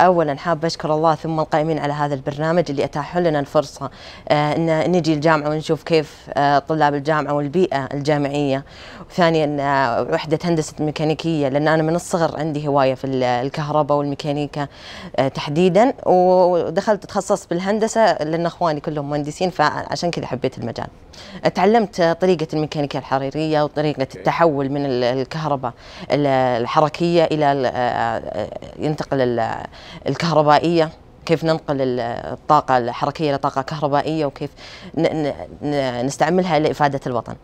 اولا حاب اشكر الله ثم القائمين على هذا البرنامج اللي اتاح لنا الفرصه آه، ان نجي الجامعه ونشوف كيف آه، طلاب الجامعه والبيئه الجامعيه وثانيا آه، وحده هندسه ميكانيكيه لان انا من الصغر عندي هوايه في الكهرباء والميكانيكا تحديدا ودخلت تخصصت بالهندسه لان اخواني كلهم مهندسين فعشان كذا حبيت المجال تعلمت طريقه الميكانيكا الحراريه وطريقه التحول من الكهرباء الحركيه الى ينتقل الكهربائيه كيف ننقل الطاقه الحركيه لطاقه كهربائيه وكيف نستعملها لافاده الوطن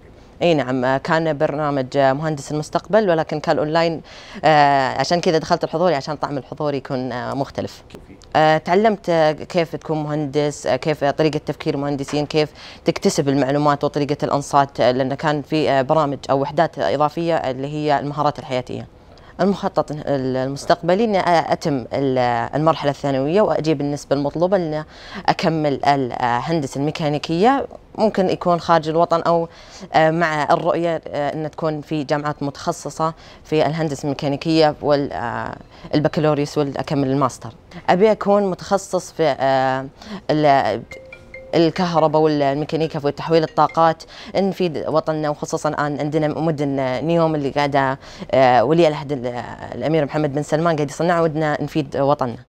اي نعم آه، كان برنامج آه، مهندس المستقبل ولكن كان اونلاين آه، عشان كذا دخلت الحضوري عشان طعم الحضوري يكون مختلف تعلمت كيف تكون مهندس كيف طريقه تفكير المهندسين كيف تكتسب المعلومات وطريقه الانصات لانه كان في برامج او وحدات اضافيه اللي هي المهارات الحياتيه المخطط المستقبلي اني اتم المرحله الثانويه واجيب النسبه المطلوبه اني اكمل الهندسه الميكانيكيه ممكن يكون خارج الوطن او آه، مع الرؤيه آه، ان تكون في جامعات متخصصه في الهندسه الميكانيكيه والبكالوريوس آه، واكمل الماستر ابي اكون متخصص في الكهرباء والميكانيكا وتحويل الطاقات نفيد وطننا وخصوصا الان عندنا مدن نيوم اللي قاعده آه، ولي العهد الامير محمد بن سلمان قاعد يصنع ودنا نفيد وطننا